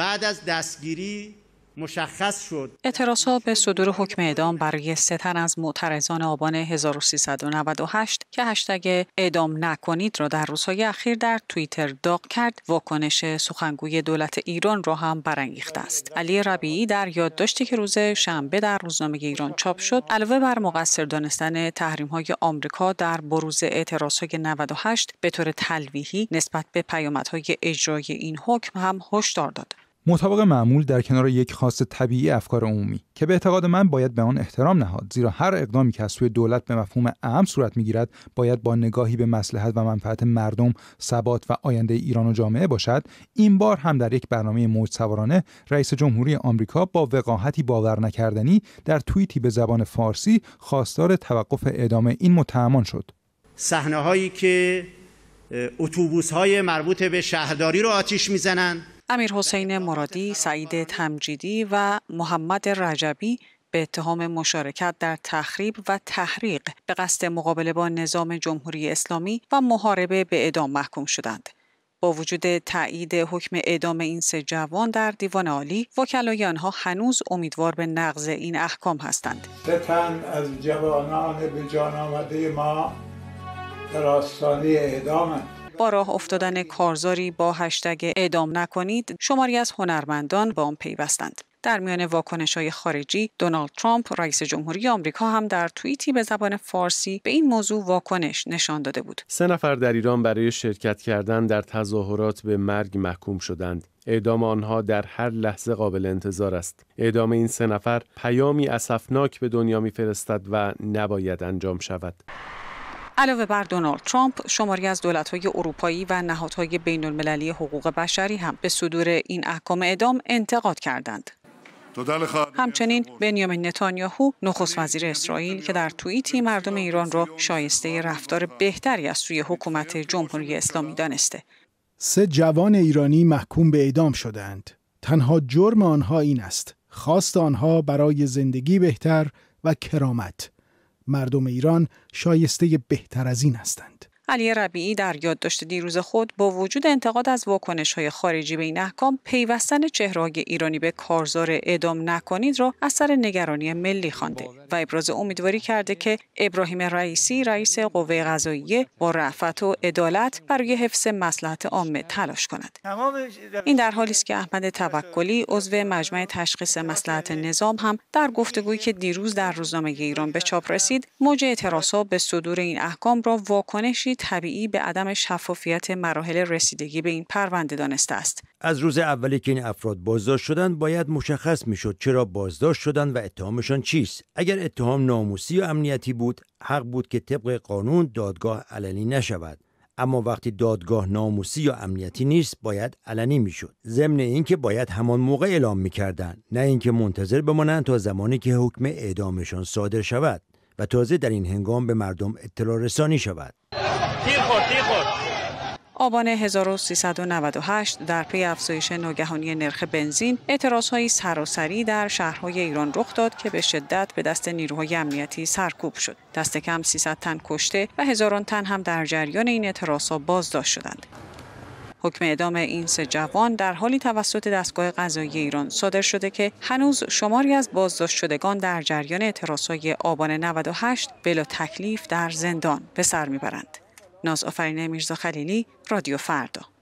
بعد از دستگیری مشخص شد اعتراض ها به صدور حکم اعدام برای ستن از معترضان آبان 1398 که هشتگ اعدام نکنید را در روزهای اخیر در توییتر داغ کرد واکنش سخنگوی دولت ایران را هم برانگیخته است علی ربیعی در یادداشتی که روز شنبه در روزنامه ایران چاپ شد علاوه بر مقصر دانستن تحریم های آمریکا در بروز اعتراض های 98 به طور تلویحی نسبت به پیامدهای اجرای این حکم هم هشدار داد مطابق معمول در کنار یک خاص طبیعی افکار عمومی که به اعتقاد من باید به آن احترام نهاد زیرا هر اقدامی که از سوی دولت به مفهوم اهم صورت میگیرد باید با نگاهی به مسلحت و منفعت مردم ثبات و آینده ایران و جامعه باشد این بار هم در یک برنامه موج سوارانه رئیس جمهوری آمریکا با وقاحتی باور نکردنی در توییتی به زبان فارسی خواستار توقف اعدام این متهمان شد صحنه که اتوبوس مربوط به شهرداری رو آتش میزنند امیر حسین مرادی، سعید تمجیدی و محمد رجبی به اتهام مشارکت در تخریب و تحریق به قصد مقابله با نظام جمهوری اسلامی و محاربه به اعدام محکوم شدند. با وجود تایید حکم اعدام این سه جوان در دیوان عالی وکلای آنها هنوز امیدوار به نقض این احکام هستند سه تن از جوانان به جان آمده ما در آستانه اعدامند با راه افتادن کارزاری با هشتگ اعدام نکنید شماری از هنرمندان به آن پیوستند در میان واکنش های خارجی دونالد ترامپ رئیس جمهوری آمریکا هم در توییتی به زبان فارسی به این موضوع واکنش نشان داده بود سه نفر در ایران برای شرکت کردن در تظاهرات به مرگ محکوم شدند اعدام آنها در هر لحظه قابل انتظار است اعدام این سه نفر پیامی اسفناک به دنیا میفرستد و نباید انجام شود علاوه بر دونالد ترامپ شماری از دولت‌های اروپایی و نهادهای بین‌المللی حقوق بشری هم به صدور این احکام اعدام انتقاد کردند. همچنین بنیامین نتانیاهو نخست وزیر اسرائیل که در توییتی مردم ایران را شایسته رفتار بهتری از سوی حکومت جمهوری اسلامی دانسته سه جوان ایرانی محکوم به اعدام شدند تنها جرم آنها این است خواست آنها برای زندگی بهتر و کرامت مردم ایران شایسته بهتر از این هستند. علی ربیعی در یادداشت دیروز خود با وجود انتقاد از واکنش های خارجی به این احکام پیوستن چهرههای ایرانی به کارزار اعدام نکنید را اثر نگرانی ملی خوانده و ابراز امیدواری کرده که ابراهیم رئیسی رئیس قوه قضاییه با رعفت و عدالت برای حفظ مسلحت عامه تلاش کند این در حالی است که احمد توکلی عضو مجمع تشخیص مسلحت نظام هم در گفتگویی که دیروز در روزنامه ایران به چاپ رسید موج اعتراضها به صدور این احکام را واکنشی طبیعی به عدم شفافیت مراحل رسیدگی به این پرونده دانسته است. از روز اولی که این افراد بازداشت شدند باید مشخص میشد چرا بازداشت شدند و اتهامشان چیست. اگر اتهام ناموسی یا امنیتی بود، حق بود که طبق قانون دادگاه علنی نشود. اما وقتی دادگاه ناموسی یا امنیتی نیست باید علنی میشد ضمن اینکه باید همان موقع اعلام میکردند نه اینکه منتظر بمانند تا زمانی که حکم اعدامشان صادر شود و تازه در این هنگام به مردم اطلاع رسانی شود تیر آبان 1398 در پی افزایش ناگهانی نرخ بنزین های سراسری در شهرهای ایران رخ داد که به شدت به دست نیروهای امنیتی سرکوب شد دست کم 300 تن کشته و هزاران تن هم در جریان این اعتراضها بازداشت شدند حکم اعدام این سه جوان در حالی توسط دستگاه قضایی ایران صادر شده که هنوز شماری از بازداشت شدگان در جریان های آبان 98 بلا تکلیف در زندان به سر میبرند. ناز آفرینه میرزا خلیلی رادیو فردا